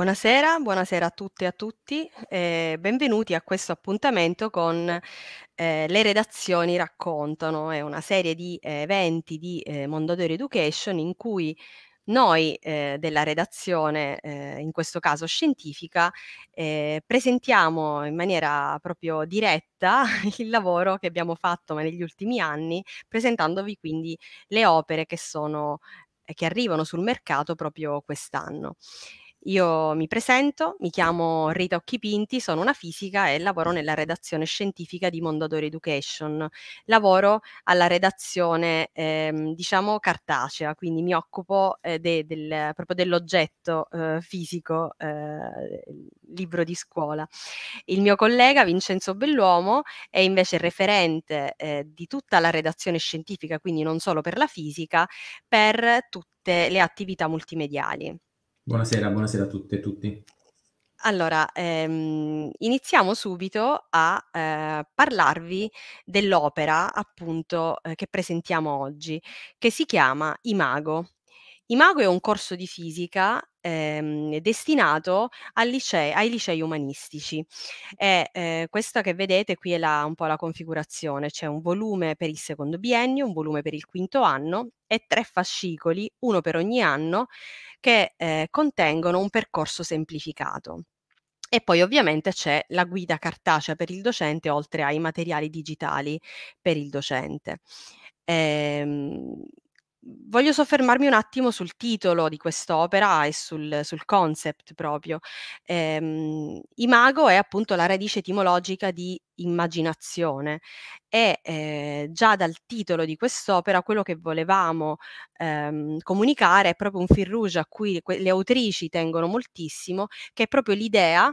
Buonasera, buonasera a tutte e a tutti e benvenuti a questo appuntamento con eh, Le redazioni raccontano, è una serie di eh, eventi di eh, Mondadori Education in cui noi eh, della redazione, eh, in questo caso scientifica, eh, presentiamo in maniera proprio diretta il lavoro che abbiamo fatto negli ultimi anni, presentandovi quindi le opere che, sono, eh, che arrivano sul mercato proprio quest'anno. Io mi presento, mi chiamo Rita Occhipinti, sono una fisica e lavoro nella redazione scientifica di Mondadori Education. Lavoro alla redazione, ehm, diciamo, cartacea, quindi mi occupo eh, de, del, proprio dell'oggetto eh, fisico, eh, libro di scuola. Il mio collega Vincenzo Belluomo è invece referente eh, di tutta la redazione scientifica, quindi non solo per la fisica, per tutte le attività multimediali. Buonasera, buonasera a tutte e tutti. Allora, ehm, iniziamo subito a eh, parlarvi dell'opera appunto eh, che presentiamo oggi, che si chiama Imago Imago è un corso di fisica ehm, destinato licee, ai licei umanistici e eh, questa che vedete qui è la, un po' la configurazione, c'è un volume per il secondo biennio, un volume per il quinto anno e tre fascicoli, uno per ogni anno, che eh, contengono un percorso semplificato. E poi ovviamente c'è la guida cartacea per il docente, oltre ai materiali digitali per il docente. Ehm, voglio soffermarmi un attimo sul titolo di quest'opera e sul, sul concept proprio. Ehm, Imago è appunto la radice etimologica di immaginazione e eh, già dal titolo di quest'opera quello che volevamo ehm, comunicare è proprio un fil rouge a cui que- le autrici tengono moltissimo, che è proprio l'idea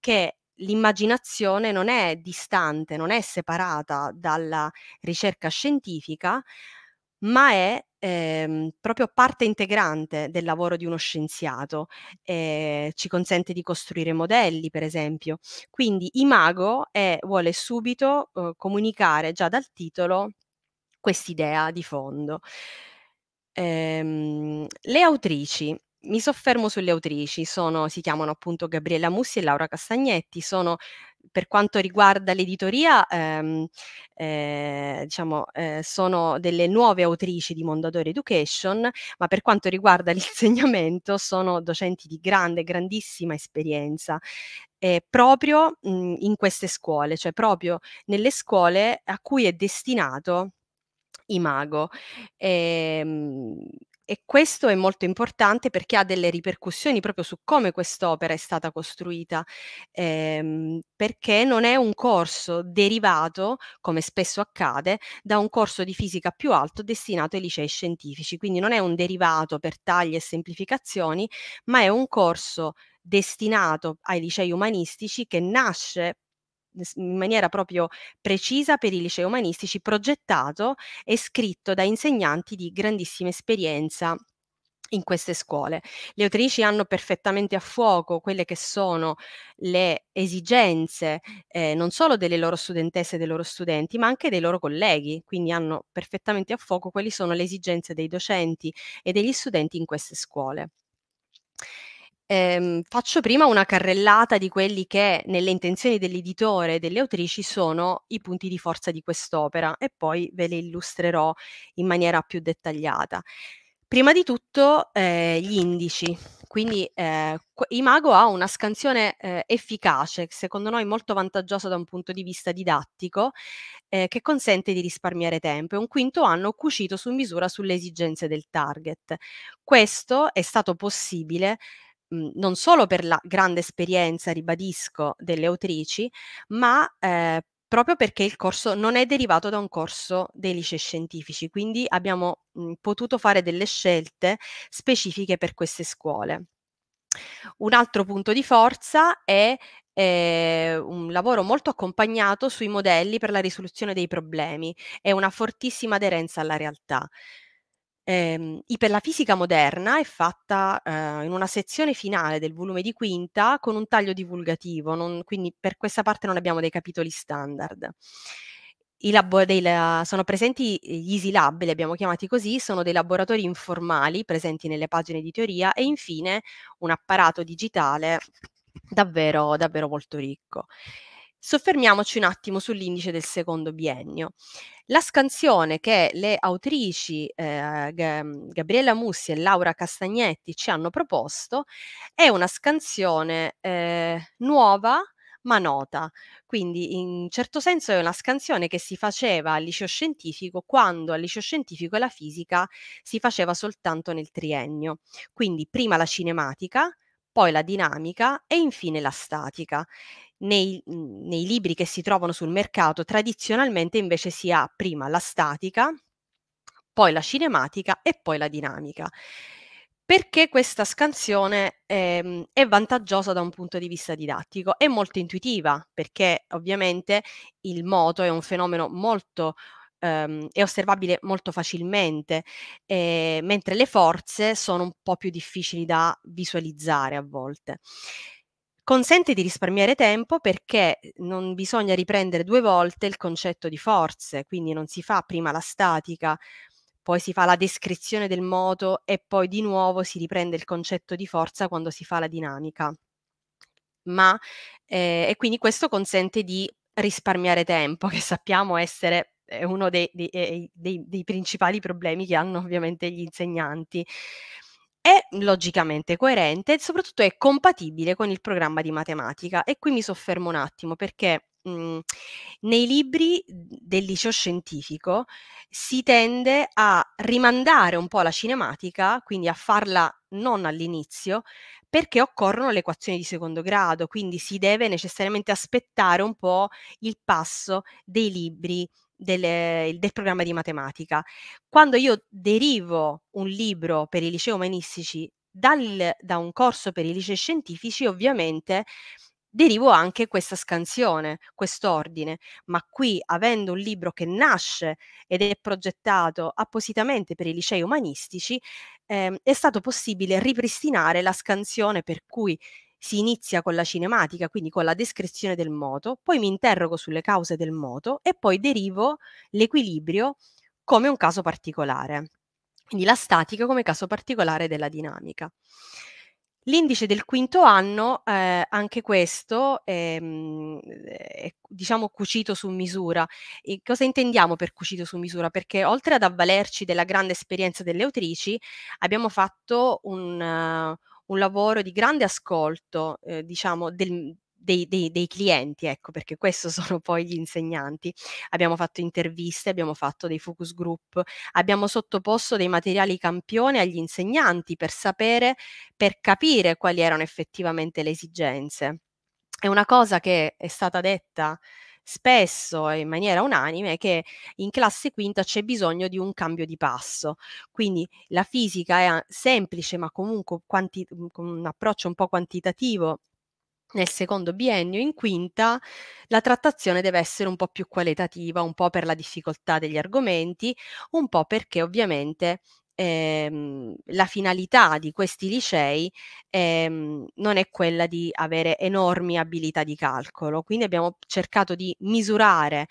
che l'immaginazione non è distante, non è separata dalla ricerca scientifica, ma è ehm, proprio parte integrante del lavoro di uno scienziato. Eh, ci consente di costruire modelli, per esempio. Quindi Imago è, eh, vuole subito eh, comunicare già dal titolo quest'idea di fondo. Ehm, le autrici mi soffermo sulle autrici, sono, si chiamano appunto Gabriella Mussi e Laura Castagnetti, sono per quanto riguarda l'editoria, ehm, eh, diciamo, eh, sono delle nuove autrici di Mondadori Education, ma per quanto riguarda l'insegnamento sono docenti di grande, grandissima esperienza. Eh, proprio mh, mm, in queste scuole, cioè proprio nelle scuole a cui è destinato Imago. E, ehm, e questo è molto importante perché ha delle ripercussioni proprio su come quest'opera è stata costruita, ehm, perché non è un corso derivato, come spesso accade, da un corso di fisica più alto destinato ai licei scientifici, quindi non è un derivato per tagli e semplificazioni, ma è un corso destinato ai licei umanistici che nasce in maniera proprio precisa per i licei umanistici, progettato e scritto da insegnanti di grandissima esperienza in queste scuole. Le autrici hanno perfettamente a fuoco quelle che sono le esigenze eh, non solo delle loro studentesse e dei loro studenti, ma anche dei loro colleghi, quindi hanno perfettamente a fuoco quali sono le esigenze dei docenti e degli studenti in queste scuole ehm, faccio prima una carrellata di quelli che nelle intenzioni dell'editore e delle autrici sono i punti di forza di quest'opera e poi ve le illustrerò in maniera più dettagliata. Prima di tutto eh, gli indici, quindi eh, Imago ha una scansione eh, efficace, secondo noi molto vantaggiosa da un punto di vista didattico, eh, che consente di risparmiare tempo. È un quinto anno cucito su misura sulle esigenze del target. Questo è stato possibile Mhmm, non solo per la grande esperienza, ribadisco, delle autrici, ma eh, proprio perché il corso non è derivato da un corso dei licei scientifici, quindi abbiamo mh, mhmm, potuto fare delle scelte specifiche per queste scuole. Un altro punto di forza è eh, un lavoro molto accompagnato sui modelli per la risoluzione dei problemi e una fortissima aderenza alla realtà. Ehm, Iper la fisica moderna è fatta eh, in una sezione finale del volume di quinta con un taglio divulgativo, non, quindi per questa parte non abbiamo dei capitoli standard. Labo- la- sono presenti gli Easy Lab, li abbiamo chiamati così, sono dei laboratori informali presenti nelle pagine di teoria e infine un apparato digitale davvero, davvero molto ricco. Soffermiamoci un attimo sull'indice del secondo biennio. La scansione che le autrici eh, G- Gabriella Mussi e Laura Castagnetti ci hanno proposto è una scansione eh, nuova ma nota, quindi in certo senso è una scansione che si faceva al liceo scientifico quando al liceo scientifico la fisica si faceva soltanto nel triennio, quindi prima la cinematica, poi la dinamica e infine la statica nei, mhmm, nei libri che si trovano sul mercato tradizionalmente invece si ha prima la statica, poi la cinematica e poi la dinamica perché questa scansione ehm, è vantaggiosa da un punto di vista didattico, è molto intuitiva, perché ovviamente il moto è un fenomeno molto ehm, è osservabile molto facilmente, eh, mentre le forze sono un po' più difficili da visualizzare a volte. Consente di risparmiare tempo perché uhm, non bisogna riprendere due volte il concetto di forze, quindi non si fa prima la statica, poi si fa la descrizione del moto e poi di nuovo si riprende il concetto di forza quando si fa la dinamica. Ma, eh, e quindi questo consente di risparmiare tempo, che sappiamo essere ehm, uno dei, dei, ehm, dei, dei, principali problemi che hanno ovviamente gli insegnanti è logicamente coerente e soprattutto è compatibile con il programma di matematica. E qui mi soffermo un attimo perché mh, mhmm, nei libri del liceo scientifico si tende a rimandare un po' la cinematica, quindi a farla non all'inizio, perché occorrono le equazioni di secondo grado, quindi si deve necessariamente aspettare un po' il passo dei libri del, del, programma di matematica. Quando io derivo un libro per i licei umanistici dal, da un corso per i licei scientifici, ovviamente derivo anche questa scansione, quest'ordine, ma qui avendo un libro che nasce ed è progettato appositamente per i licei umanistici, ehm, è stato possibile ripristinare la scansione per cui si inizia con la cinematica, quindi con la descrizione del moto, poi mi interrogo sulle cause del moto e poi derivo l'equilibrio come un caso particolare, quindi la statica come caso particolare della dinamica. L'indice del quinto anno, eh, anche questo è, ehm, è, diciamo cucito su misura. E cosa intendiamo per cucito su misura? Perché oltre ad avvalerci della grande esperienza delle autrici, abbiamo fatto un, uh, un lavoro di grande ascolto, eh, diciamo, del, mm, dei, dei, dei, clienti, ecco, perché questo sono poi gli insegnanti. Abbiamo fatto interviste, abbiamo fatto dei focus group, abbiamo sottoposto dei materiali campione agli insegnanti per sapere, per capire quali erano effettivamente le esigenze. È una cosa che è stata detta spesso e in maniera unanime che in classe quinta c'è bisogno di un cambio di passo. Quindi la fisica è semplice ma comunque quanti- mhmm, con un approccio un po' quantitativo nel secondo biennio, in quinta la trattazione deve essere un po' più qualitativa, un po' per la difficoltà degli argomenti, un po' perché ovviamente ehm, la finalità di questi licei ehm, non è quella di avere enormi abilità di calcolo, quindi abbiamo cercato di misurare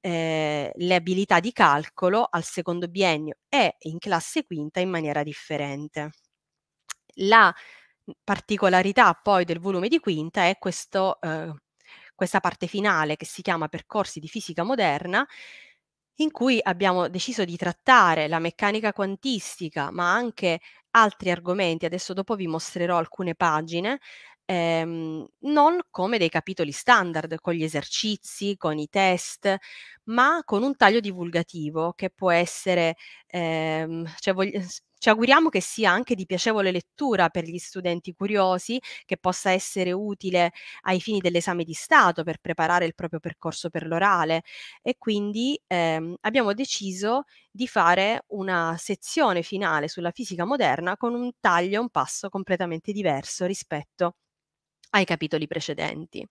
eh, le abilità di calcolo al secondo biennio e in classe quinta in maniera differente. La particolarità poi del volume di quinta è questo, eh, questa parte finale che si chiama percorsi di fisica moderna in cui abbiamo deciso di trattare la meccanica quantistica, ma anche altri argomenti. Adesso dopo vi mostrerò alcune pagine, ehm, non come dei capitoli standard, con gli esercizi, con i test, ma con un taglio divulgativo che può essere ehm, cioè voglio, eh, ci auguriamo che sia anche di piacevole lettura per gli studenti curiosi, che possa essere utile ai fini dell'esame di Stato per preparare il proprio percorso per l'orale e quindi ehm, abbiamo deciso di fare una sezione finale sulla fisica moderna con un taglio e un passo completamente diverso rispetto ai capitoli precedenti.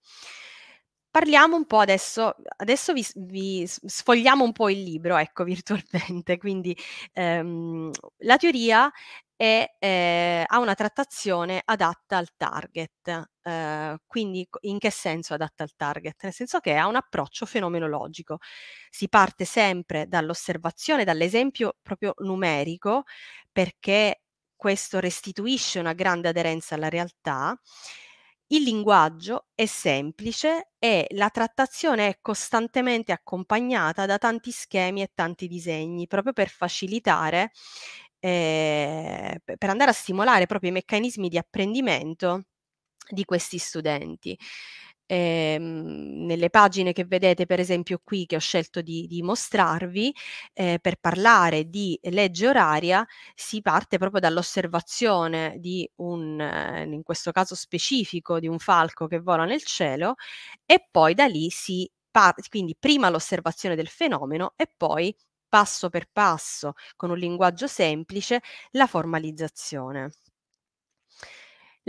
Parliamo un po' adesso, adesso vi, vi sfogliamo un po' il libro, ecco, virtualmente, quindi ehm, la teoria e eh, ha una trattazione adatta al target. Eh, quindi in che senso adatta al target? Nel senso che ha un approccio fenomenologico. Si parte sempre dall'osservazione, dall'esempio proprio numerico, perché questo restituisce una grande aderenza alla realtà il linguaggio è semplice e la trattazione è costantemente accompagnata da tanti schemi e tanti disegni, proprio per facilitare, eh, per andare a stimolare proprio i meccanismi di apprendimento di questi studenti ehm, nelle pagine che vedete per esempio qui che ho scelto di, di mostrarvi, eh, per parlare di legge oraria si parte proprio dall'osservazione di un, eh, in questo caso specifico, di un falco che vola nel cielo e poi da lì si parte, quindi prima l'osservazione del fenomeno e poi passo per passo, con un linguaggio semplice, la formalizzazione.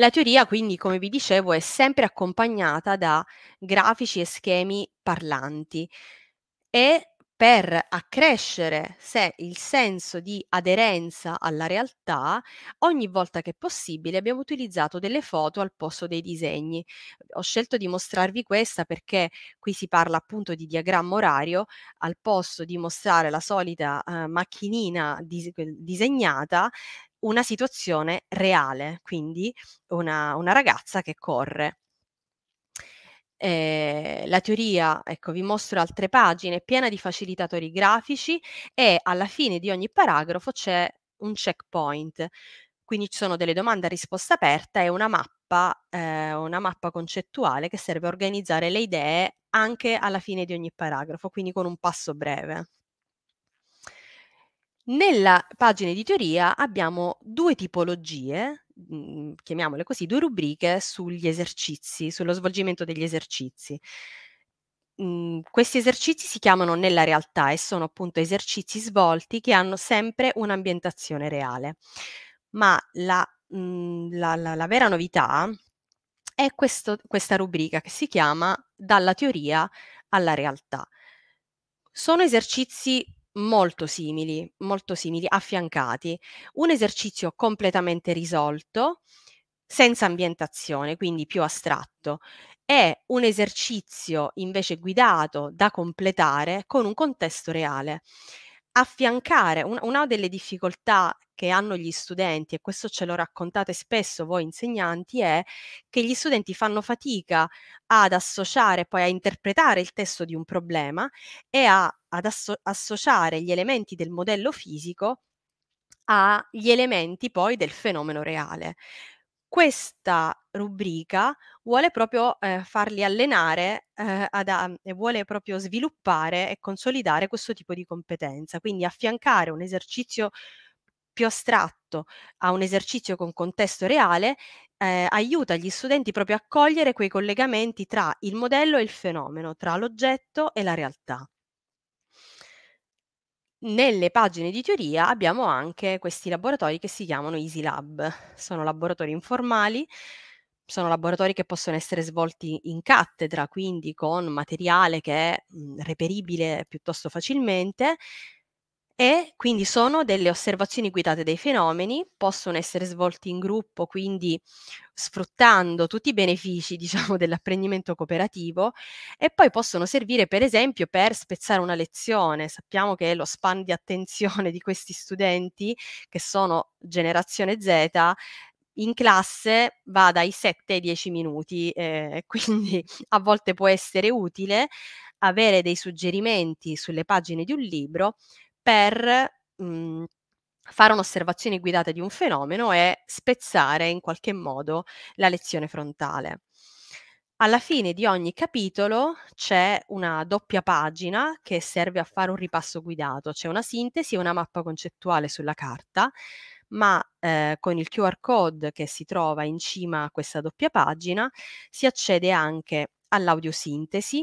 La teoria, quindi, come vi dicevo, è sempre accompagnata da grafici e schemi parlanti e per accrescere se il senso di aderenza alla realtà, ogni volta che possibile abbiamo utilizzato delle foto al posto dei disegni. Ho scelto di mostrarvi questa perché qui si parla appunto di diagramma orario, al posto di mostrare la solita eh, macchinina dis- disegnata, una situazione reale, quindi una, una ragazza che corre. Eh, la teoria, ecco, vi mostro altre pagine, piena di facilitatori grafici e alla fine di ogni paragrafo c'è un checkpoint. Quindi ci sono delle domande a risposta aperta e una mappa, eh, una mappa concettuale che serve a organizzare le idee anche alla fine di ogni paragrafo, quindi con un passo breve. Nella pagina di teoria abbiamo due tipologie, mm, chiamiamole così, due rubriche sugli esercizi, sullo svolgimento degli esercizi. Mm, questi esercizi si chiamano nella realtà e sono appunto esercizi svolti che hanno sempre un'ambientazione reale. Ma la, mm, la, la, la vera novità è questo, questa rubrica che si chiama Dalla teoria alla realtà. Sono esercizi Molto simili, molto simili, affiancati. Un esercizio completamente risolto, senza ambientazione, quindi più astratto, e un esercizio invece guidato da completare con un contesto reale affiancare un, una delle difficoltà che hanno gli studenti, e questo ce lo raccontate spesso voi insegnanti, è che gli studenti fanno fatica ad associare, poi a interpretare il testo di un problema e a, ad asso- associare gli elementi del modello fisico agli elementi poi del fenomeno reale questa rubrica vuole proprio eh, farli allenare eh, ad, e vuole proprio sviluppare e consolidare questo tipo di competenza, quindi affiancare un esercizio più astratto a un esercizio con contesto reale eh, aiuta gli studenti proprio a cogliere quei collegamenti tra il modello e il fenomeno, tra l'oggetto e la realtà. Nelle pagine di teoria abbiamo anche questi laboratori che si chiamano Easy Lab. Sono laboratori informali, sono laboratori che possono essere svolti in cattedra, quindi con materiale che è reperibile piuttosto facilmente e quindi sono delle osservazioni guidate dei fenomeni, possono essere svolti in gruppo, quindi sfruttando tutti i benefici diciamo, dell'apprendimento cooperativo e poi possono servire per esempio per spezzare una lezione. Sappiamo che lo span di attenzione di questi studenti che sono generazione Z in classe va dai 7 ai 10 minuti, eh, quindi a volte può essere utile avere dei suggerimenti sulle pagine di un libro per mh, mhmm, fare un'osservazione guidata di un fenomeno e spezzare in qualche modo la lezione frontale. Alla fine di ogni capitolo c'è una doppia pagina che serve a fare un ripasso guidato, c'è una sintesi e una mappa concettuale sulla carta, ma eh, con il QR code che si trova in cima a questa doppia pagina si accede anche all'audiosintesi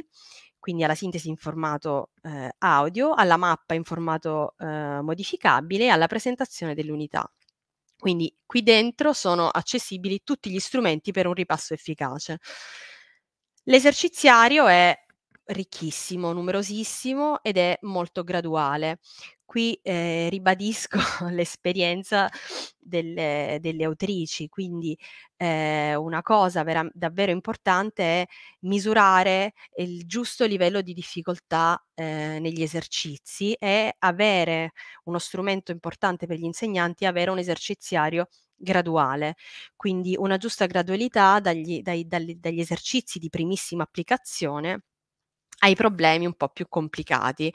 quindi alla sintesi in formato eh, audio, alla mappa in formato eh, modificabile e alla presentazione dell'unità. Quindi qui dentro sono accessibili tutti gli strumenti per un ripasso efficace. L'eserciziario è ricchissimo, numerosissimo ed è molto graduale. Qui eh, ribadisco l'esperienza delle, delle autrici, quindi eh, una cosa vera- davvero importante è misurare il giusto livello di difficoltà eh, negli esercizi e avere uno strumento importante per gli insegnanti, avere un eserciziario graduale, quindi una giusta gradualità dagli, dai, dagli, dagli esercizi di primissima applicazione ai problemi un po' più complicati.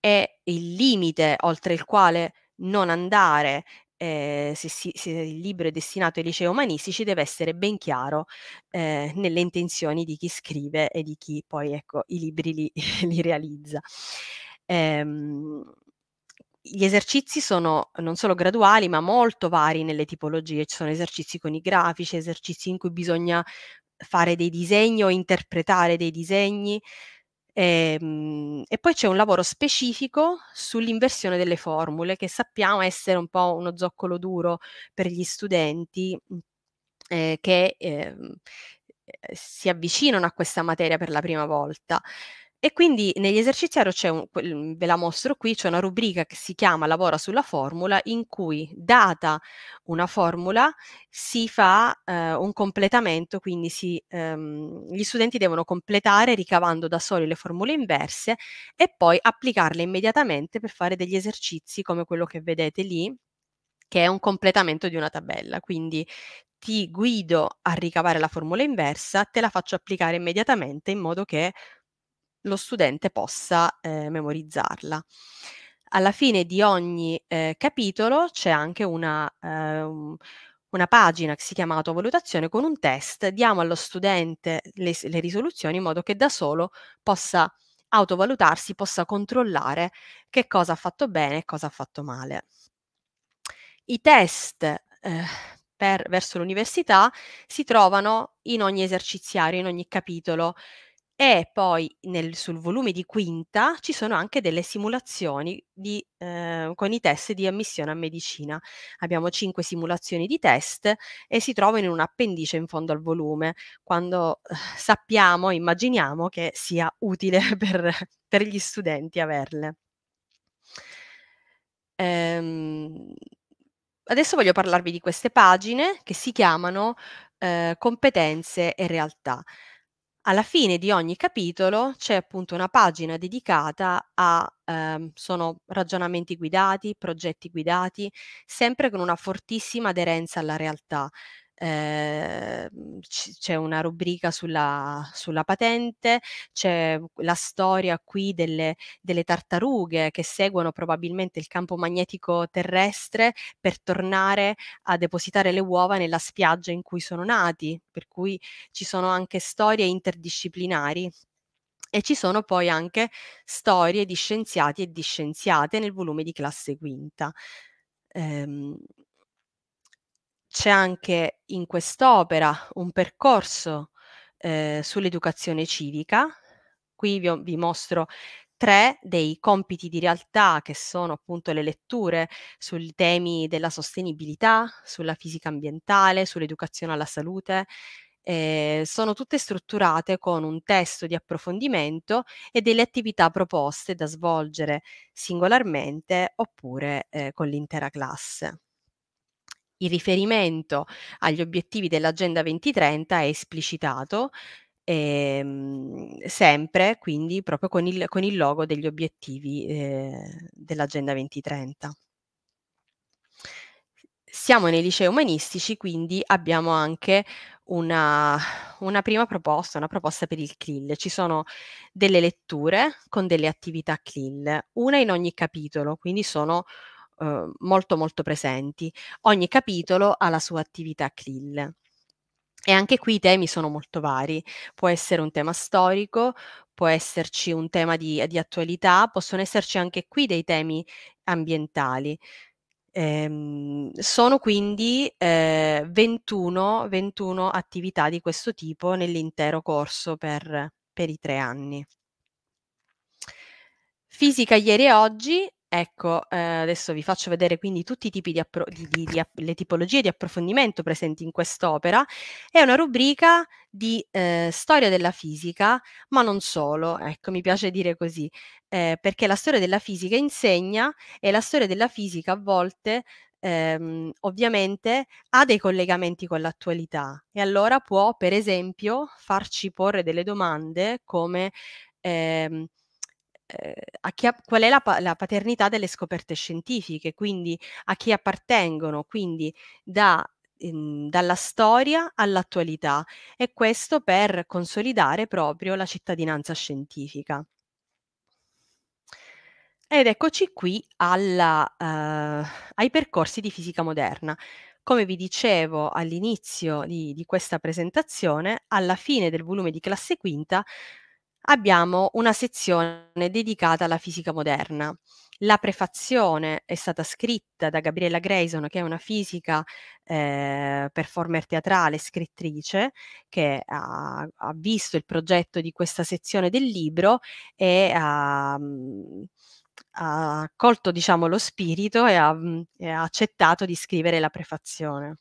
E il limite oltre il quale non andare eh, se, si, se, il libro è destinato ai licei umanistici deve essere ben chiaro eh, nelle intenzioni di chi scrive e di chi poi ecco, i libri li, li realizza. Ehm, gli esercizi sono non solo graduali ma molto vari nelle tipologie, ci sono esercizi con i grafici, esercizi in cui bisogna fare dei disegni o interpretare dei disegni, e, ehm, e poi c'è un lavoro specifico sull'inversione delle formule, che sappiamo essere un po' uno zoccolo duro per gli studenti eh, che ehm, eh, si avvicinano a questa materia per la prima volta. E quindi negli esercizi c'è un, ve la mostro qui, c'è una rubrica che si chiama Lavora sulla formula in cui data una formula si fa eh, un completamento, quindi si, ehm, gli studenti devono completare ricavando da soli le formule inverse e poi applicarle immediatamente per fare degli esercizi come quello che vedete lì che è un completamento di una tabella, quindi ti guido a ricavare la formula inversa, te la faccio applicare immediatamente in modo che lo studente possa eh, memorizzarla. Alla fine di ogni eh, capitolo c'è anche una, eh, un, una pagina che si chiama autovalutazione con un test, diamo allo studente le, le risoluzioni in modo che da solo possa autovalutarsi, possa controllare che cosa ha fatto bene e cosa ha fatto male. I test eh, per, verso l'università si trovano in ogni eserciziario, in ogni capitolo, e poi nel, sul volume di quinta ci sono anche delle simulazioni di, eh, con i test di ammissione a medicina. Abbiamo cinque simulazioni di test e si trovano in un appendice in fondo al volume, quando eh, sappiamo, immaginiamo che sia utile per, per gli studenti averle. Ehm, adesso voglio parlarvi di queste pagine che si chiamano eh, competenze e realtà alla fine di ogni capitolo c'è appunto una pagina dedicata a ehm, sono ragionamenti guidati, progetti guidati, sempre con una fortissima aderenza alla realtà eh, c'è una rubrica sulla, sulla, patente, c'è la storia qui delle, delle, tartarughe che seguono probabilmente il campo magnetico terrestre per tornare a depositare le uova nella spiaggia in cui sono nati, per cui ci sono anche storie interdisciplinari. E ci sono poi anche storie di scienziati e di scienziate nel volume di classe quinta. Ehm, c'è anche in quest'opera un percorso eh, sull'educazione civica. Qui vi, vi mostro tre dei compiti di realtà che sono appunto le letture sui temi della sostenibilità, sulla fisica ambientale, sull'educazione alla salute. Eh, sono tutte strutturate con un testo di approfondimento e delle attività proposte da svolgere singolarmente oppure eh, con l'intera classe il riferimento agli obiettivi dell'Agenda 2030 è esplicitato ehm, sempre, quindi proprio con il, con il, logo degli obiettivi eh, dell'Agenda 2030. Siamo nei licei umanistici, quindi abbiamo anche una, una, prima proposta, una proposta per il CLIL. Ci sono delle letture con delle attività CLIL, una in ogni capitolo, quindi sono Uhm, molto molto presenti. Ogni capitolo ha la sua attività CLIL. E anche qui i temi sono molto vari, può essere un tema storico, può esserci un tema di, di attualità, possono esserci anche qui dei temi ambientali. Ehm, sono quindi eh, 21, 21, attività di questo tipo nell'intero corso per, per i tre anni. Fisica ieri e oggi Ecco, eh, adesso vi faccio vedere quindi tutti i tipi di, appro- di, di, di le tipologie di approfondimento presenti in quest'opera. È una rubrica di eh, storia della fisica, ma non solo, ecco, mi piace dire così, eh, perché la storia della fisica insegna e la storia della fisica a volte ehm, ovviamente ha dei collegamenti con l'attualità e allora può, per esempio, farci porre delle domande come ehm, ha, ehm, qual è la, la, paternità delle scoperte scientifiche, quindi a chi appartengono, quindi da, ehm, dalla storia all'attualità e questo per consolidare proprio la cittadinanza scientifica. Ed eccoci qui alla, eh, ai percorsi di fisica moderna. Come vi dicevo all'inizio di, di questa presentazione, alla fine del volume di classe quinta abbiamo una sezione dedicata alla fisica moderna. La prefazione è stata scritta da Gabriella Grayson, che è una fisica eh, performer teatrale, scrittrice, che ha, ha, visto il progetto di questa sezione del libro e ha, mm, ha colto diciamo, lo spirito e ha, mm, e ha accettato di scrivere la prefazione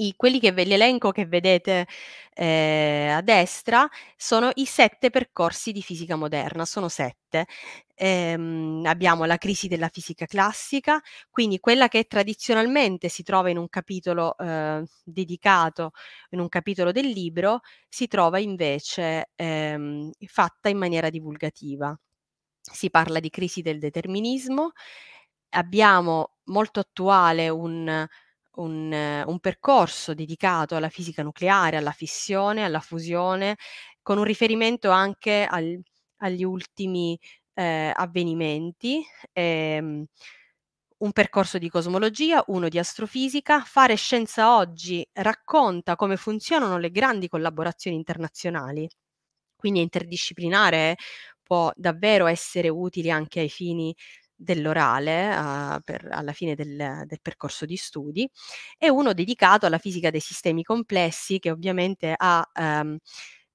i, quelli che ve li elenco che vedete eh, a destra sono i sette percorsi di fisica moderna, sono sette. Ehm, abbiamo la crisi della fisica classica, quindi quella che tradizionalmente si trova in un capitolo eh, dedicato, in un capitolo del libro, si trova invece ehm, fatta in maniera divulgativa. Si parla di crisi del determinismo, abbiamo molto attuale un un, un percorso dedicato alla fisica nucleare, alla fissione, alla fusione, con un riferimento anche al, agli ultimi eh, avvenimenti. Ehm, un percorso di cosmologia, uno di astrofisica. Fare Scienza Oggi racconta come funzionano le grandi collaborazioni internazionali, quindi è interdisciplinare, eh, può davvero essere utile anche ai fini dell'orale uh, per, alla fine del, del, percorso di studi e uno dedicato alla fisica dei sistemi complessi che ovviamente ha, um,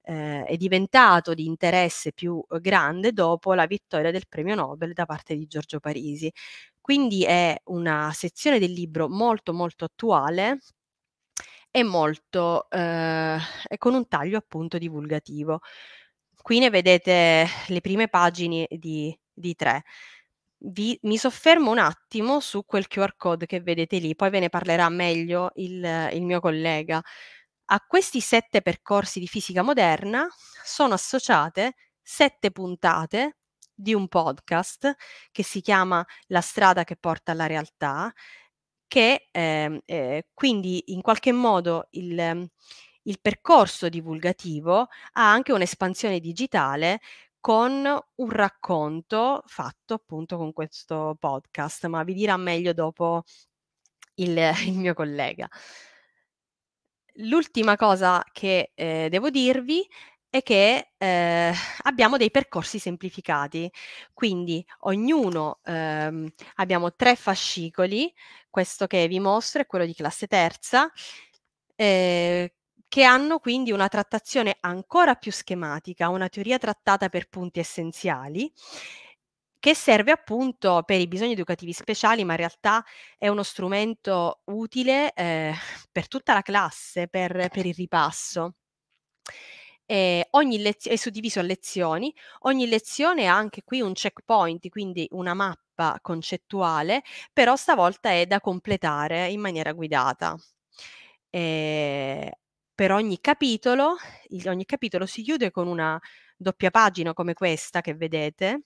eh, è diventato di interesse più grande dopo la vittoria del premio Nobel da parte di Giorgio Parisi. Quindi è una sezione del libro molto molto attuale e molto eh, con un taglio appunto divulgativo. Qui ne vedete le prime pagine di, di tre vi, mi soffermo un attimo su quel QR code che vedete lì, poi ve ne parlerà meglio il, il mio collega. A questi sette percorsi di fisica moderna sono associate sette puntate di un podcast che si chiama La strada che porta alla realtà, che eh, eh, quindi in qualche modo il, il, percorso divulgativo ha anche un'espansione digitale con un racconto fatto appunto con questo podcast, ma vi dirà meglio dopo il, il mio collega. L'ultima cosa che eh, devo dirvi è che eh, abbiamo dei percorsi semplificati, quindi ognuno ehm, abbiamo tre fascicoli, questo che vi mostro è quello di classe terza, eh, che hanno quindi una trattazione ancora più schematica, una teoria trattata per punti essenziali che serve appunto per i bisogni educativi speciali, ma in realtà è uno strumento utile eh, per tutta la classe, per, per il ripasso. Eh, lezio- è suddiviso a lezioni, ogni lezione ha anche qui un checkpoint, quindi una mappa concettuale, però stavolta è da completare in maniera guidata. Eh, per ogni capitolo, ogni capitolo si chiude con una doppia pagina come questa che vedete,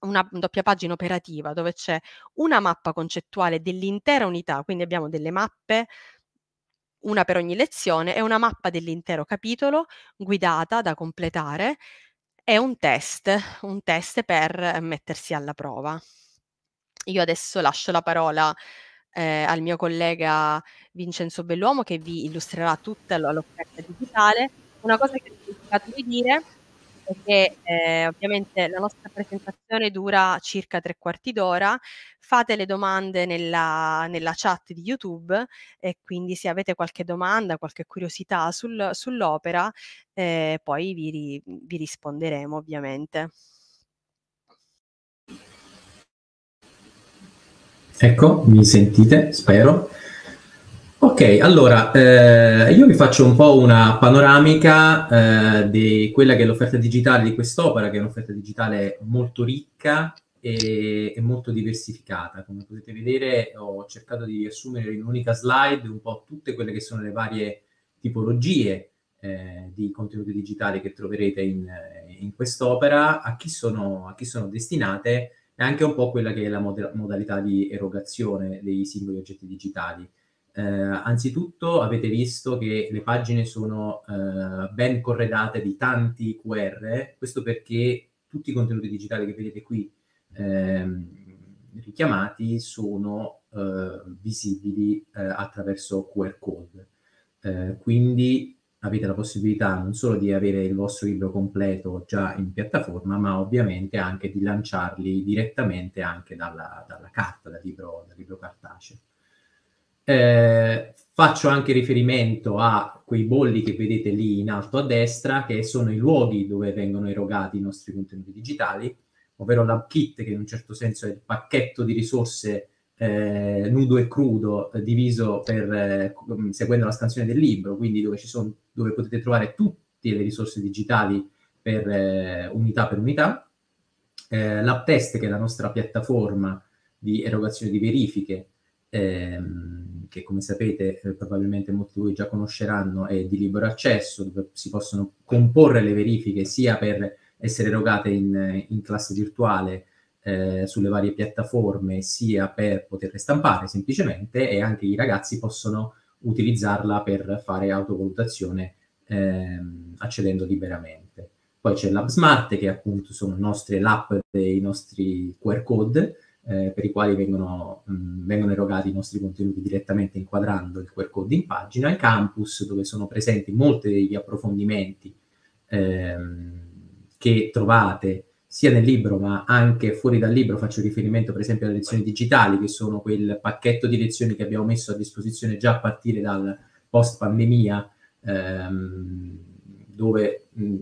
una doppia pagina operativa dove c'è una mappa concettuale dell'intera unità, quindi abbiamo delle mappe, una per ogni lezione, e una mappa dell'intero capitolo guidata da completare e un test, un test per mettersi alla prova. Io adesso lascio la parola a eh, al mio collega Vincenzo Belluomo che vi illustrerà tutta l'offerta digitale. Una cosa che ho dimenticato di dire è che eh, ovviamente la nostra presentazione dura circa tre quarti d'ora, fate le domande nella, nella chat di YouTube e quindi se avete qualche domanda, qualche curiosità sul, sull'opera, eh, poi vi, vi risponderemo ovviamente. Ecco, mi sentite, spero. Ok, allora eh, io vi faccio un po' una panoramica eh, di quella che è l'offerta digitale di quest'opera, che è un'offerta digitale molto ricca e, e, molto diversificata. Come potete vedere ho cercato di riassumere in un'unica slide un po' tutte quelle che sono le varie tipologie eh, di contenuti digitali che troverete in, eh, in quest'opera, a a chi sono destinate è anche un po' quella che è la mod- modalità di erogazione dei singoli oggetti digitali. Eh, anzitutto avete visto che le pagine sono eh, ben corredate di tanti QR, questo perché tutti i contenuti digitali che vedete qui ehm, richiamati sono eh, visibili eh, attraverso QR code. Eh, quindi avete la possibilità non solo di avere il vostro libro completo già in piattaforma, ma ovviamente anche di lanciarli direttamente anche dalla, dalla carta, dal libro, dal libro cartaceo. Eh, faccio anche riferimento a quei bolli che vedete lì in alto a destra, che sono i luoghi dove vengono erogati i nostri contenuti digitali, ovvero l'HubKit, che in un certo senso è il pacchetto di risorse eh, nudo e crudo, eh, diviso per, eh, seguendo la scansione del libro, quindi dove, sono, dove, potete trovare tutte le risorse digitali per eh, unità per unità. Eh, l'app test, che è la nostra piattaforma di erogazione di verifiche, ehm, che come sapete probabilmente molti di voi già conosceranno, è di libero accesso, dove si possono comporre le verifiche sia per essere erogate in, in classe virtuale, eh, sulle varie piattaforme sia per poterle stampare semplicemente e anche i ragazzi possono utilizzarla per fare autovalutazione ehm, accedendo liberamente. Poi c'è l'App Smart che appunto sono le nostre app dei nostri QR code eh, per i quali vengono, mh, mm, vengono, erogati i nostri contenuti direttamente inquadrando il QR code in pagina, il campus dove sono presenti molti degli approfondimenti ehm, che trovate sia nel libro ma anche fuori dal libro, faccio riferimento per esempio alle lezioni digitali che sono quel pacchetto di lezioni che abbiamo messo a disposizione già a partire dal post pandemia ehm, dove mh,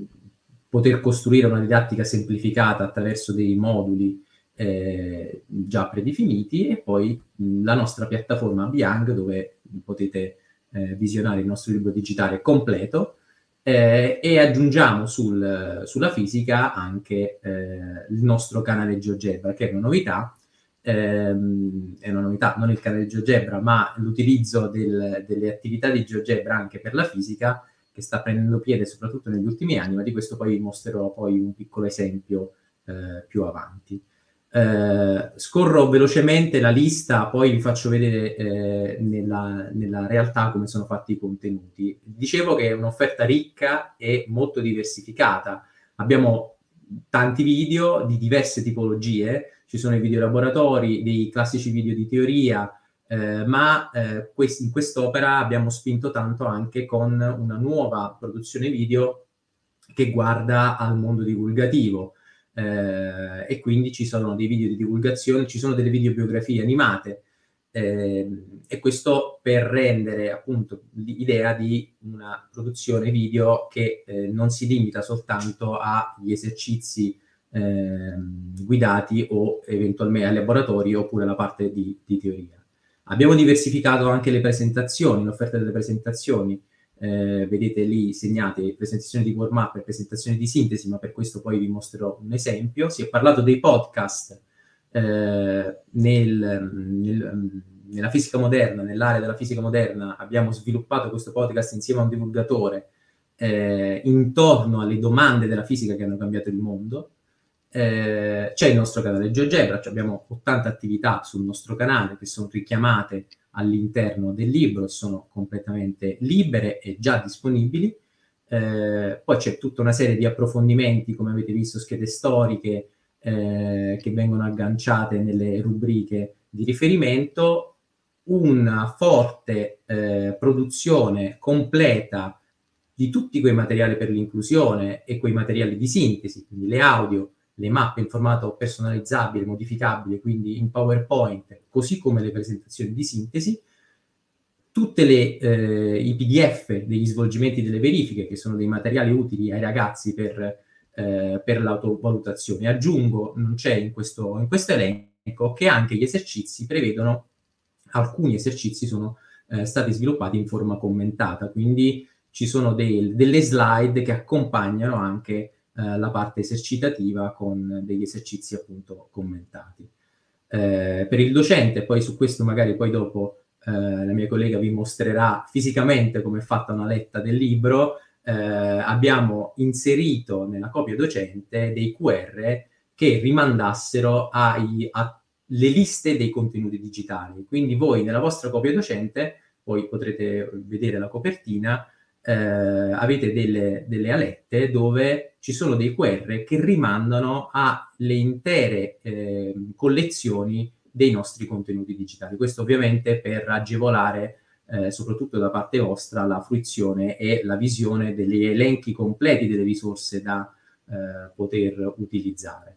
poter costruire una didattica semplificata attraverso dei moduli eh, già predefiniti e poi mh, la nostra piattaforma Biang dove potete eh, visionare il nostro libro digitale completo eh, e aggiungiamo sul, sulla fisica anche eh, il nostro canale GeoGebra, che è una novità, ehm, è una novità non il canale GeoGebra, ma l'utilizzo del, delle attività di GeoGebra anche per la fisica, che sta prendendo piede soprattutto negli ultimi anni, ma di questo poi vi mostrerò poi un piccolo esempio eh, più avanti. Eh, scorro velocemente la lista, poi vi faccio vedere eh, nella, nella, realtà come sono fatti i contenuti. Dicevo che è un'offerta ricca e molto diversificata. Abbiamo tanti video di diverse tipologie, ci sono i video laboratori, dei classici video di teoria, eh, ma eh, quest- in quest'opera abbiamo spinto tanto anche con una nuova produzione video che guarda al mondo divulgativo eh, e quindi ci sono dei video di divulgazione, ci sono delle videobiografie animate eh, e questo per rendere appunto l'idea di una produzione video che eh, non si limita soltanto agli esercizi ehm, guidati o eventualmente ai laboratori oppure alla parte di, di teoria. Abbiamo diversificato anche le presentazioni, l'offerta delle presentazioni, eh, vedete lì segnate presentazione di warm up e presentazione di sintesi, ma per questo poi vi mostrerò un esempio. Si è parlato dei podcast eh, nel, nel, nella fisica moderna, nell'area della fisica moderna, abbiamo sviluppato questo podcast insieme a un divulgatore eh, intorno alle domande della fisica che hanno cambiato il mondo. Eh, c'è il nostro canale GeoGebra, cioè abbiamo 80 attività sul nostro canale che sono richiamate all'interno del libro, sono completamente libere e già disponibili. Eh, poi c'è tutta una serie di approfondimenti, come avete visto, schede storiche eh, che vengono agganciate nelle rubriche di riferimento, una forte eh, produzione completa di tutti quei materiali per l'inclusione e quei materiali di sintesi, quindi le audio, le mappe in formato personalizzabile, modificabile, quindi in PowerPoint, così come le presentazioni di sintesi, tutti eh, i PDF degli svolgimenti delle verifiche, che sono dei materiali utili ai ragazzi per, eh, per l'autovalutazione. Aggiungo, non c'è in questo, in questo, elenco, che anche gli esercizi prevedono, alcuni esercizi sono eh, stati sviluppati in forma commentata, quindi ci sono dei, delle slide che accompagnano anche eh, la parte esercitativa con degli esercizi appunto commentati. Eh, per il docente, poi su questo magari poi dopo eh, la mia collega vi mostrerà fisicamente come è fatta una letta del libro, eh, abbiamo inserito nella copia docente dei QR che rimandassero ai, a, le liste dei contenuti digitali. Quindi voi nella vostra copia docente, poi potrete vedere la copertina, eh, avete delle, delle, alette dove ci sono dei QR che rimandano alle intere eh, collezioni dei nostri contenuti digitali. Questo ovviamente per agevolare eh, soprattutto da parte vostra la fruizione e la visione degli elenchi completi delle risorse da eh, poter utilizzare.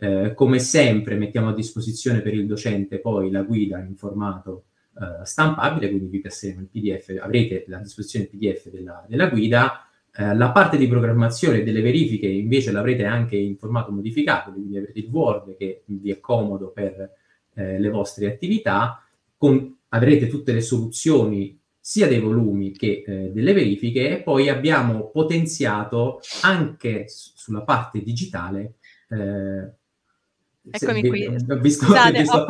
Eh, come sempre mettiamo a disposizione per il docente poi la guida in formato eh, stampabile, quindi vi passeremo il PDF, avrete a disposizione il PDF della, della guida. Eh, la parte di programmazione delle verifiche invece l'avrete anche in formato modificato, quindi avrete il Word che vi è comodo per eh, le vostre attività, con, avrete tutte le soluzioni sia dei volumi che eh, delle verifiche e poi abbiamo potenziato anche sulla parte digitale eh, Eccomi qui. Scusate, ho,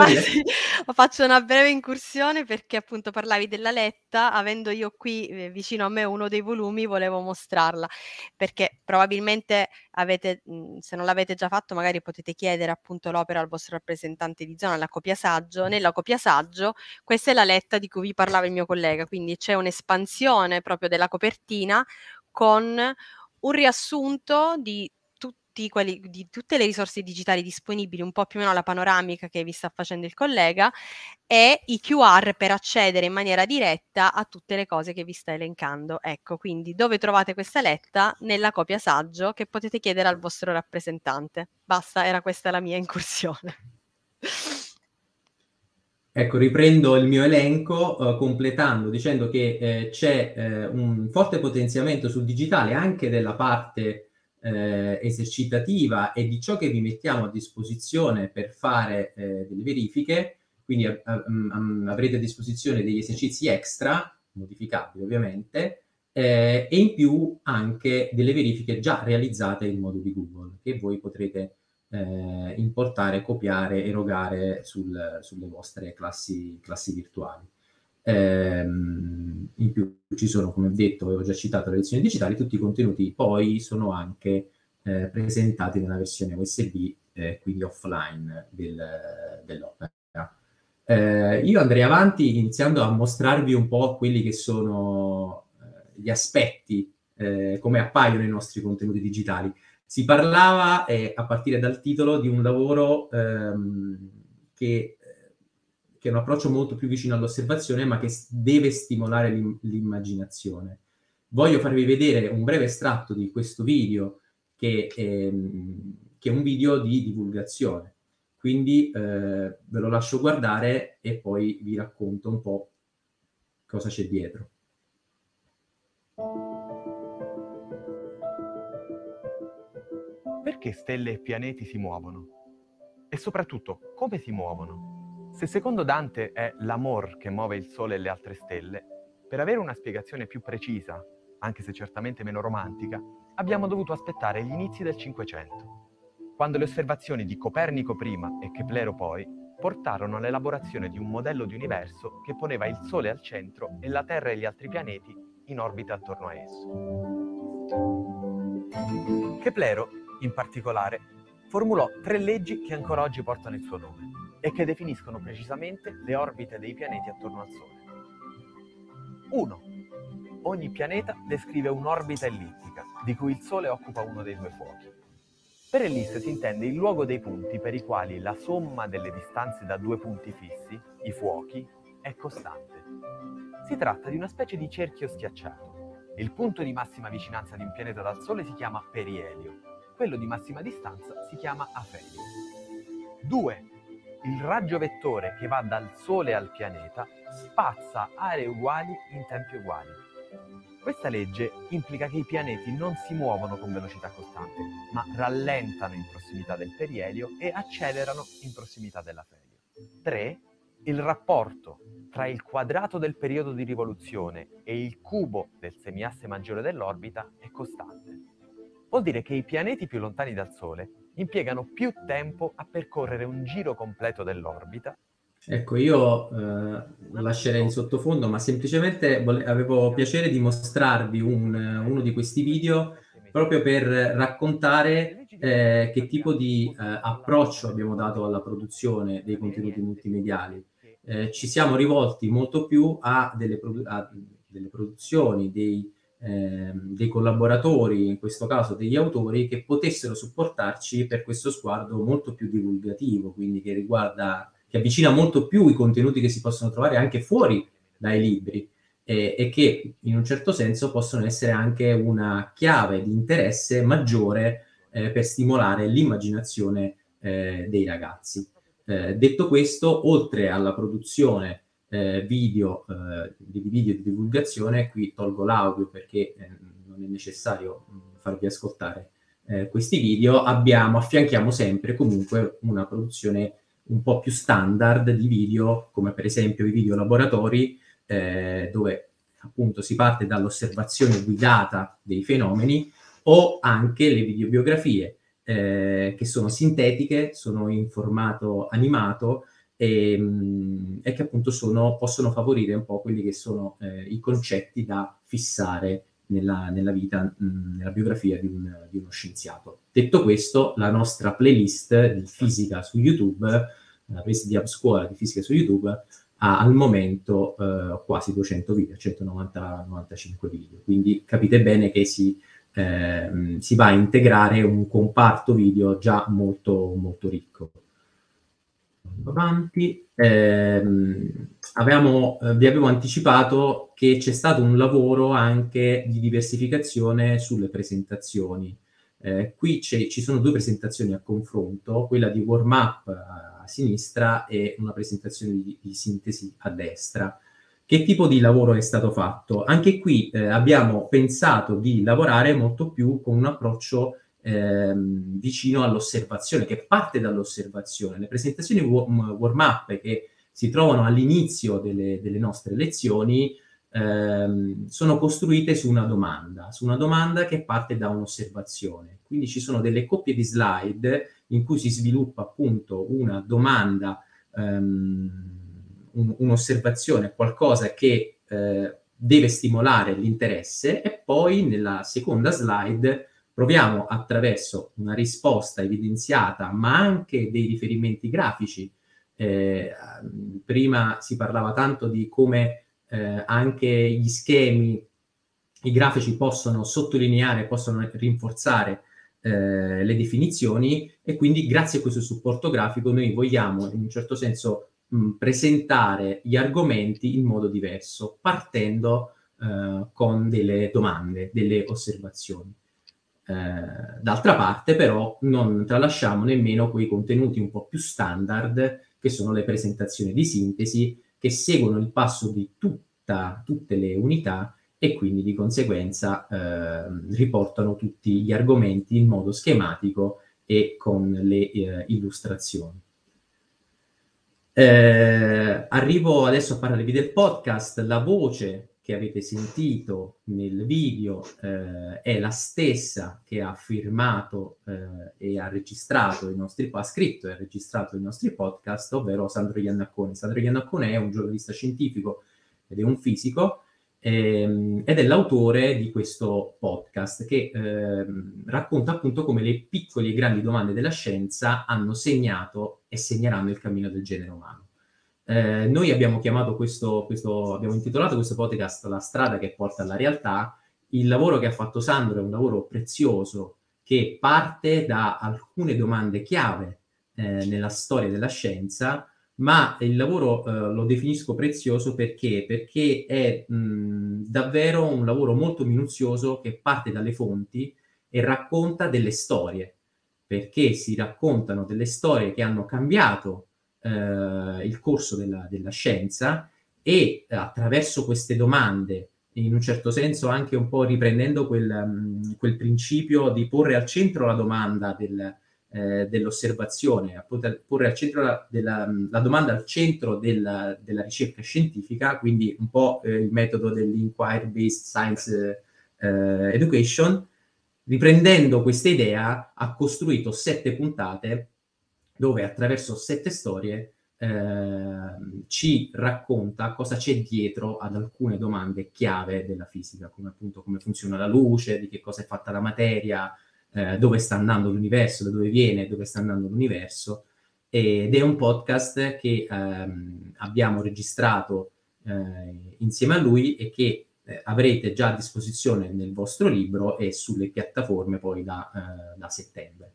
ho faccio una breve incursione perché appunto parlavi della letta, avendo io qui eh, vicino a me uno dei volumi, volevo mostrarla perché probabilmente avete, mm, se non l'avete già fatto, magari potete chiedere appunto l'opera al vostro rappresentante di zona, la copia saggio. Nella copia saggio, questa è la letta di cui vi parlava il mio collega, quindi c'è un'espansione proprio della copertina con un riassunto di tutti quelli, di tutte le risorse digitali disponibili, un po' più o meno la panoramica che vi sta facendo il collega, e i QR per accedere in maniera diretta a tutte le cose che vi sta elencando. Ecco, quindi dove trovate questa letta? Nella copia saggio che potete chiedere al vostro rappresentante. Basta, era questa la mia incursione. Ecco, riprendo il mio elenco eh, completando dicendo che eh, c'è eh, un forte potenziamento sul digitale anche della parte eh, esercitativa e di ciò che vi mettiamo a disposizione per fare eh, delle verifiche, quindi a, a, mm, a, avrete a disposizione degli esercizi extra, modificabili ovviamente, eh, e in più anche delle verifiche già realizzate in modo di Google, che voi potrete eh, importare, copiare, erogare sul, sulle vostre classi, classi virtuali. Ehm, in più ci sono, come ho detto, avevo già citato le versioni digitali, tutti i contenuti poi sono anche eh, presentati nella versione USB, eh, quindi offline del, dell'opera. Eh, io andrei avanti iniziando a mostrarvi un po' quelli che sono eh, gli aspetti, eh, come appaiono i nostri contenuti digitali. Si parlava, eh, a partire dal titolo, di un lavoro ehm, che che è un approccio molto più vicino all'osservazione, ma che deve stimolare l'im- l'immaginazione. Voglio farvi vedere un breve estratto di questo video, che, ehm, che è un video di divulgazione. Quindi eh, ve lo lascio guardare e poi vi racconto un po' cosa c'è dietro. Perché stelle e pianeti si muovono? E soprattutto, come si muovono? Se secondo Dante è l'amor che muove il Sole e le altre stelle, per avere una spiegazione più precisa, anche se certamente meno romantica, abbiamo dovuto aspettare gli inizi del Cinquecento, quando le osservazioni di Copernico prima e Keplero poi portarono all'elaborazione di un modello di universo che poneva il Sole al centro e la Terra e gli altri pianeti in orbita attorno a esso. Keplero, in particolare, formulò tre leggi che ancora oggi portano il suo nome e che definiscono precisamente le orbite dei pianeti attorno al Sole. 1. Ogni pianeta descrive un'orbita ellittica, di cui il Sole occupa uno dei due fuochi. Per ellisse si intende il luogo dei punti per i quali la somma delle distanze da due punti fissi, i fuochi, è costante. Si tratta di una specie di cerchio schiacciato. Il punto di massima vicinanza di un pianeta dal Sole si chiama perielio, quello di massima distanza si chiama afelio. 2 il raggio vettore che va dal Sole al pianeta spazza aree uguali in tempi uguali. Questa legge implica che i pianeti non si muovono con velocità costante, ma rallentano in prossimità del perielio e accelerano in prossimità della ferio. 3. Il rapporto tra il quadrato del periodo di rivoluzione e il cubo del semiasse maggiore dell'orbita è costante. Vuol dire che i pianeti più lontani dal Sole impiegano più tempo a percorrere un giro completo dell'orbita. Ecco, io eh, lascerei in sottofondo, ma semplicemente vole- avevo piacere di mostrarvi un, uno di questi video proprio per raccontare eh, che tipo di eh, approccio abbiamo dato alla produzione dei contenuti multimediali. Eh, ci siamo rivolti molto più a delle, produ- a delle produzioni, dei eh, dei collaboratori, in questo caso degli autori, che potessero supportarci per questo sguardo molto più divulgativo, quindi che riguarda, che avvicina molto più i contenuti che si possono trovare anche fuori dai libri eh, e che in un certo senso possono essere anche una chiave di interesse maggiore eh, per stimolare l'immaginazione eh, dei ragazzi. Eh, detto questo, oltre alla produzione eh, video, eh, di video di divulgazione, qui tolgo l'audio perché eh, non è necessario mm, farvi ascoltare eh, questi video, abbiamo, affianchiamo sempre comunque una produzione un po' più standard di video, come per esempio i video laboratori, eh, dove appunto si parte dall'osservazione guidata dei fenomeni o anche le videobiografie eh, che sono sintetiche, sono in formato animato e, ehm, e che appunto sono, possono favorire un po' quelli che sono eh, i concetti da fissare nella, nella vita, mh, mm, nella biografia di, un, di, uno scienziato. Detto questo, la nostra playlist di fisica su YouTube, la playlist di Hub di fisica su YouTube, ha al momento eh, quasi 200 video, 195 video, quindi capite bene che si, eh, si va a integrare un comparto video già molto, molto ricco avanti, ehm, avevamo, eh, vi avevo anticipato che c'è stato un lavoro anche di diversificazione sulle presentazioni. Eh, qui ci sono due presentazioni a confronto, quella di warm up a sinistra e una presentazione di, di sintesi a destra. Che tipo di lavoro è stato fatto? Anche qui eh, abbiamo pensato di lavorare molto più con un approccio ehm, vicino all'osservazione, che parte dall'osservazione. Le presentazioni mm, warm-up che si trovano all'inizio delle, delle nostre lezioni ehm, sono costruite su una domanda, su una domanda che parte da un'osservazione. Quindi ci sono delle coppie di slide in cui si sviluppa appunto una domanda, ehm, un, un'osservazione, qualcosa che eh, deve stimolare l'interesse e poi nella seconda slide Proviamo attraverso una risposta evidenziata, ma anche dei riferimenti grafici. Eh, prima si parlava tanto di come eh, anche gli schemi, i grafici possono sottolineare, possono rinforzare eh, le definizioni e quindi grazie a questo supporto grafico noi vogliamo in un certo senso mh, mm, presentare gli argomenti in modo diverso, partendo eh, con delle domande, delle osservazioni. Eh, d'altra parte però non tralasciamo nemmeno quei contenuti un po' più standard che sono le presentazioni di sintesi che seguono il passo di tutta, tutte le unità e quindi di conseguenza eh, riportano tutti gli argomenti in modo schematico e con le eh, illustrazioni. Eh, arrivo adesso a parlarvi del podcast, la voce che avete sentito nel video eh, è la stessa che ha firmato eh, e ha registrato i nostri ha scritto e ha registrato i nostri podcast, ovvero Sandro Iannaccone. Sandro Iannaccone è un giornalista scientifico ed è un fisico ehm, ed è l'autore di questo podcast che ehm, racconta appunto come le piccole e grandi domande della scienza hanno segnato e segneranno il cammino del genere umano. Eh, noi abbiamo chiamato questo, questo, abbiamo intitolato questo podcast La strada che porta alla realtà. Il lavoro che ha fatto Sandro è un lavoro prezioso che parte da alcune domande chiave eh, nella storia della scienza, ma il lavoro eh, lo definisco prezioso perché? Perché è mh, davvero un lavoro molto minuzioso che parte dalle fonti e racconta delle storie, perché si raccontano delle storie che hanno cambiato eh, il corso della, della, scienza e eh, attraverso queste domande, in un certo senso anche un po' riprendendo quel, mm, quel principio di porre al centro la domanda del, eh, dell'osservazione, porre al centro la, della, mm, la domanda al centro della, della, ricerca scientifica, quindi un po' eh, il metodo dell'inquiry based science eh, eh, education, riprendendo questa idea ha costruito sette puntate dove attraverso sette storie eh, ci racconta cosa c'è dietro ad alcune domande chiave della fisica, come appunto come funziona la luce, di che cosa è fatta la materia, eh, dove sta andando l'universo, da dove viene, dove sta andando l'universo. Ed è un podcast che ehm, abbiamo registrato eh, insieme a lui e che eh, avrete già a disposizione nel vostro libro e sulle piattaforme poi da, eh, da settembre.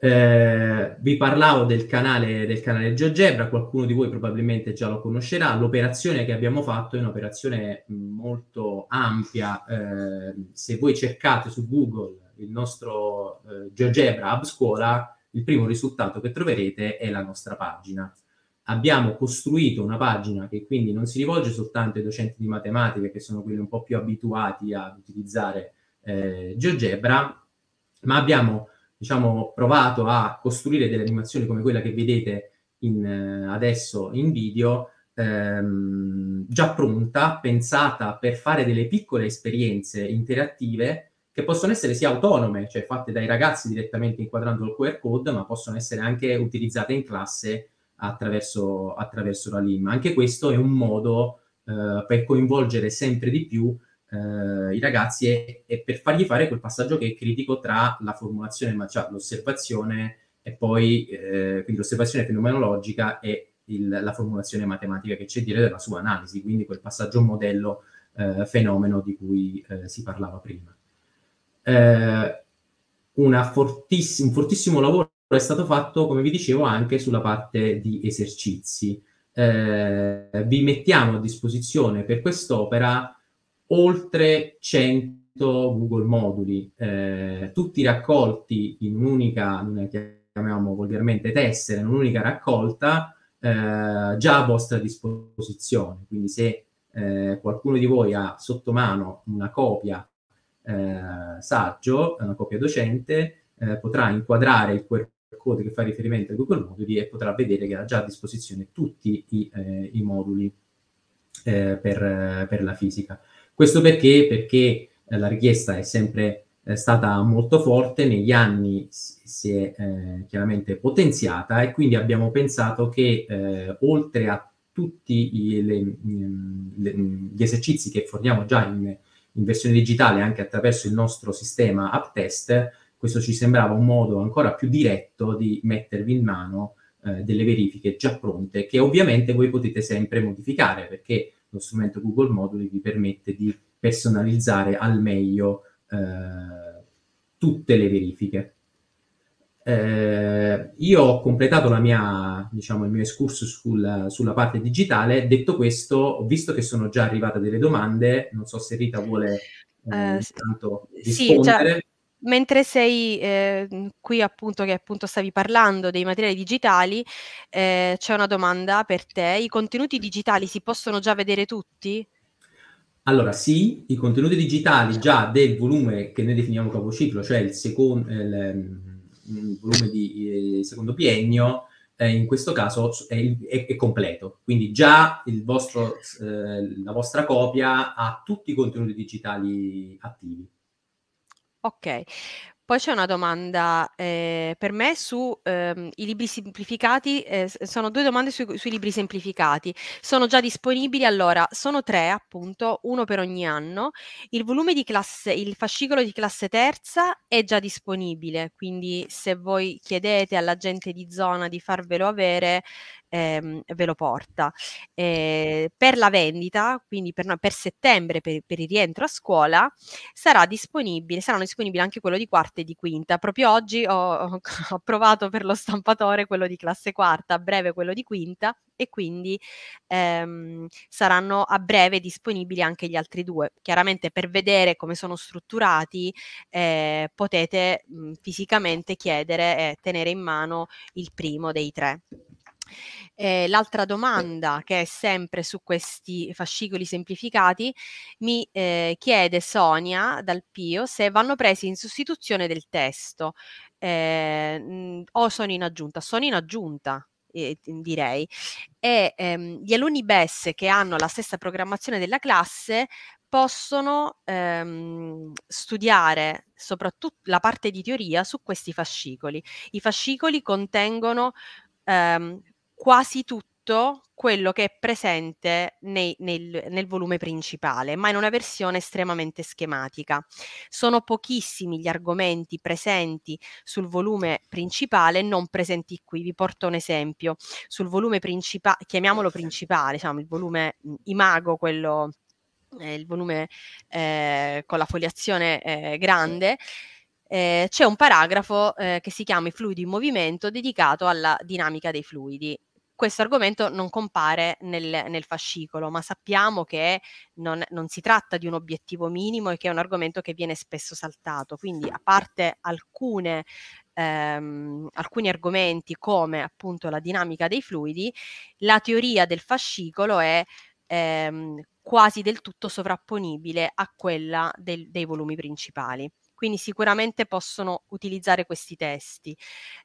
Eh, vi parlavo del canale, del canale GeoGebra, qualcuno di voi probabilmente già lo conoscerà. L'operazione che abbiamo fatto è un'operazione molto ampia. Eh, se voi cercate su Google il nostro eh, GeoGebra Hub Scuola, il primo risultato che troverete è la nostra pagina. Abbiamo costruito una pagina che quindi non si rivolge soltanto ai docenti di matematica, che sono quelli un po' più abituati ad utilizzare eh, GeoGebra, ma abbiamo diciamo, provato a costruire delle animazioni come quella che vedete in, eh, adesso in video, ehm, già pronta, pensata per fare delle piccole esperienze interattive che possono essere sia autonome, cioè fatte dai ragazzi direttamente inquadrando il QR code, ma possono essere anche utilizzate in classe attraverso, attraverso la LIM. Anche questo è un modo eh, per coinvolgere sempre di più eh, i ragazzi e, e, per fargli fare quel passaggio che è critico tra la formulazione, ma cioè l'osservazione e poi eh, quindi l'osservazione fenomenologica e il, la formulazione matematica che c'è dire della sua analisi, quindi quel passaggio modello eh, fenomeno di cui eh, si parlava prima. Eh, Fortiss- un fortissimo lavoro è stato fatto, come vi dicevo, anche sulla parte di esercizi. Eh, vi mettiamo a disposizione per quest'opera oltre 100 Google moduli, eh, tutti raccolti in un'unica, chiamiamo volgarmente tessera, in un'unica raccolta eh, già a vostra disposizione. Quindi se eh, qualcuno di voi ha sotto mano una copia eh, saggio, una copia docente, eh, potrà inquadrare il QR code che fa riferimento a Google Moduli e potrà vedere che ha già a disposizione tutti i, eh, i moduli per, per la fisica. Questo perché? Perché eh, la richiesta è sempre eh, stata molto forte, negli anni si è eh, chiaramente potenziata e quindi abbiamo pensato che eh, oltre a tutti i, le, mm, le, mm, gli esercizi che forniamo già in, in versione digitale anche attraverso il nostro sistema AppTest, questo ci sembrava un modo ancora più diretto di mettervi in mano eh, delle verifiche già pronte che ovviamente voi potete sempre modificare perché lo strumento Google Moduli vi permette di personalizzare al meglio eh, tutte le verifiche. Eh, io ho completato la mia, diciamo, il mio escursus sul, sulla parte digitale. Detto questo, visto che sono già arrivate delle domande, non so se Rita vuole eh, uh, eh, tanto rispondere. Sì, mentre sei eh, qui appunto che appunto stavi parlando dei materiali digitali, eh, c'è una domanda per te. I contenuti digitali si possono già vedere tutti? Allora sì, i contenuti digitali già del volume che noi definiamo capociclo, cioè il, secon- eh, il, il mm, volume di eh, secondo biennio, eh, in questo caso è, è, è, completo. Quindi già vostro, eh, la vostra copia ha tutti i contenuti digitali attivi. Ok, poi c'è una domanda eh, per me su ehm, i libri semplificati, eh, sono due domande su, sui libri semplificati. Sono già disponibili, allora, sono tre appunto, uno per ogni anno. Il volume di classe, il fascicolo di classe terza è già disponibile, quindi se voi chiedete alla gente di zona di farvelo avere, ehm, ve lo porta. Eh, per la vendita, quindi per, per settembre, per, per, il rientro a scuola, sarà disponibile, saranno disponibili anche quello di quarta e di quinta. Proprio oggi ho, ho provato per lo stampatore quello di classe quarta, a breve quello di quinta e quindi ehm, saranno a breve disponibili anche gli altri due. Chiaramente per vedere come sono strutturati eh, potete mh, fisicamente chiedere e tenere in mano il primo dei tre. Eh, l'altra domanda che è sempre su questi fascicoli semplificati mi eh, chiede Sonia dal Pio se vanno presi in sostituzione del testo eh, mm, o sono in aggiunta. Sono in aggiunta eh, direi e ehm, gli alunni BES che hanno la stessa programmazione della classe possono ehm, studiare soprattutto la parte di teoria su questi fascicoli. I fascicoli contengono ehm, quasi tutto quello che è presente nei, nel, nel, volume principale, ma in una versione estremamente schematica. Sono pochissimi gli argomenti presenti sul volume principale non presenti qui. Vi porto un esempio. Sul volume principale, chiamiamolo principale, diciamo il volume mhmm, imago, quello, eh, il volume eh, con la foliazione eh, grande, eh, c'è un paragrafo eh, che si chiama I fluidi in movimento dedicato alla dinamica dei fluidi questo argomento non compare nel, nel fascicolo, ma sappiamo che non, non, si tratta di un obiettivo minimo e che è un argomento che viene spesso saltato. Quindi, a parte alcune, ehm, alcuni argomenti come appunto la dinamica dei fluidi, la teoria del fascicolo è ehm, quasi del tutto sovrapponibile a quella del, dei volumi principali quindi sicuramente possono utilizzare questi testi.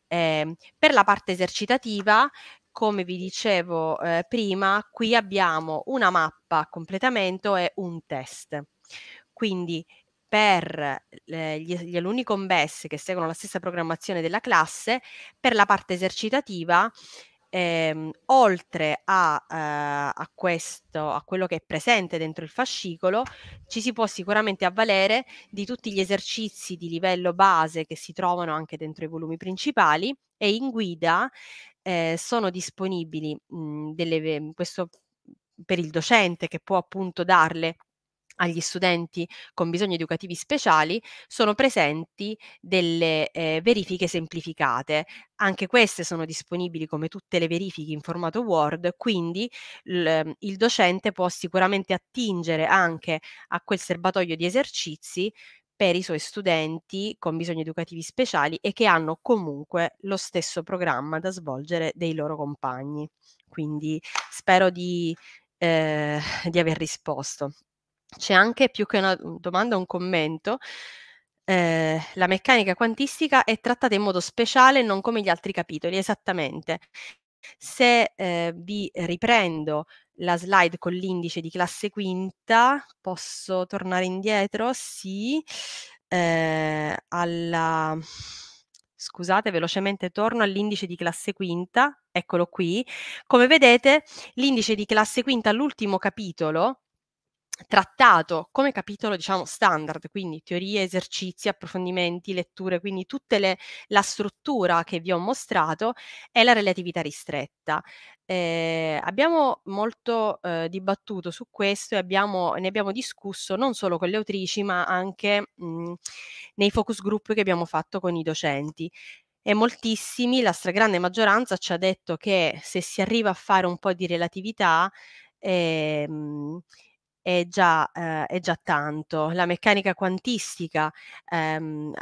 Eh, per la parte esercitativa come vi dicevo eh, prima, qui abbiamo una mappa a completamento e un test. Quindi per eh, gli, gli, alunni con BES che seguono la stessa programmazione della classe, per la parte esercitativa, ehm, oltre a, eh, a, questo, a quello che è presente dentro il fascicolo, ci si può sicuramente avvalere di tutti gli esercizi di livello base che si trovano anche dentro i volumi principali e in guida eh, sono disponibili mh, mhmm, delle, mhmm, questo per il docente che può appunto darle agli studenti con bisogni educativi speciali sono presenti delle eh, verifiche semplificate. Anche queste sono disponibili come tutte le verifiche in formato Word, quindi l- il docente può sicuramente attingere anche a quel serbatoio di esercizi per i suoi studenti con bisogni educativi speciali e che hanno comunque lo stesso programma da svolgere dei loro compagni. Quindi spero di, eh, di aver risposto. C'è anche più che una domanda, un commento. Eh, la meccanica quantistica è trattata in modo speciale, non come gli altri capitoli, esattamente. Se eh, vi riprendo la slide con l'indice di classe quinta, posso tornare indietro? Sì, eh, alla... Scusate, velocemente torno all'indice di classe quinta, eccolo qui. Come vedete, l'indice di classe quinta all'ultimo capitolo trattato come capitolo diciamo standard, quindi teorie, esercizi, approfondimenti, letture, quindi tutta la struttura che vi ho mostrato è la relatività ristretta. Eh, abbiamo molto eh, dibattuto su questo e abbiamo, ne abbiamo discusso non solo con le autrici ma anche mh, mm, nei focus group che abbiamo fatto con i docenti e moltissimi, la stragrande maggioranza ci ha detto che se si arriva a fare un po' di relatività eh, è già, eh, è già tanto. La meccanica quantistica, ehm,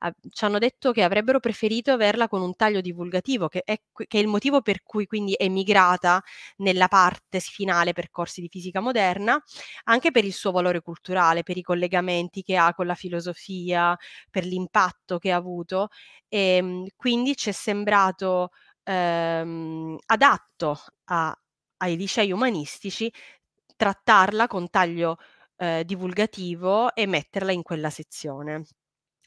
a, ci hanno detto che avrebbero preferito averla con un taglio divulgativo, che è, che è, il motivo per cui quindi è migrata nella parte finale per corsi di fisica moderna, anche per il suo valore culturale, per i collegamenti che ha con la filosofia, per l'impatto che ha avuto. E, ehm, quindi ci è sembrato ehm, adatto a, ai licei umanistici trattarla con taglio eh, divulgativo e metterla in quella sezione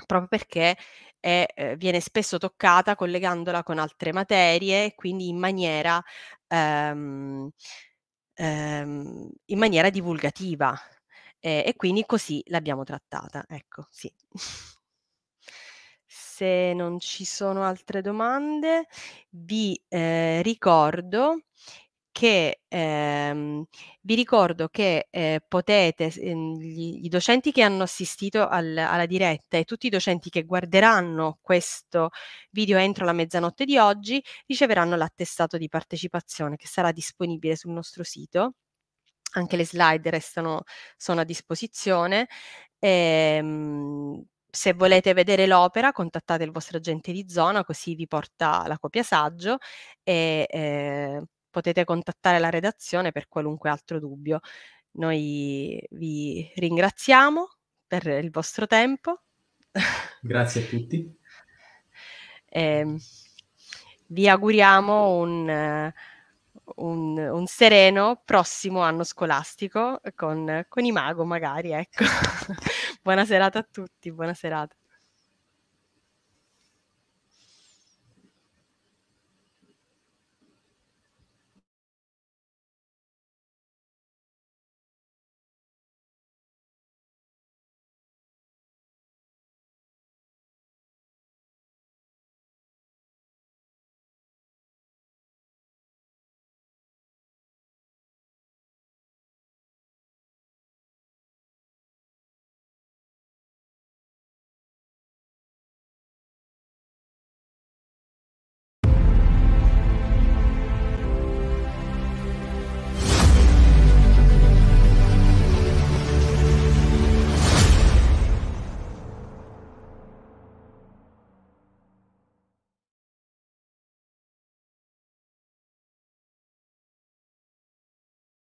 proprio perché è, eh, viene spesso toccata collegandola con altre materie, quindi in maniera, ehm, ehm, in maniera divulgativa. Eh, e quindi così l'abbiamo trattata. Ecco, sì. Se non ci sono altre domande, vi eh, ricordo che ehm, vi ricordo che eh, potete, ehm, i docenti che hanno assistito al, alla diretta e tutti i docenti che guarderanno questo video entro la mezzanotte di oggi riceveranno l'attestato di partecipazione che sarà disponibile sul nostro sito. Anche le slide restano, sono a disposizione. Ehm, se volete vedere l'opera, contattate il vostro agente di zona, così vi porta la copia saggio e eh, potete contattare la redazione per qualunque altro dubbio. Noi vi ringraziamo per il vostro tempo. Grazie a tutti. eh, vi auguriamo un, un, un, sereno prossimo anno scolastico con, con mago, magari, ecco. buona serata a tutti, buona serata.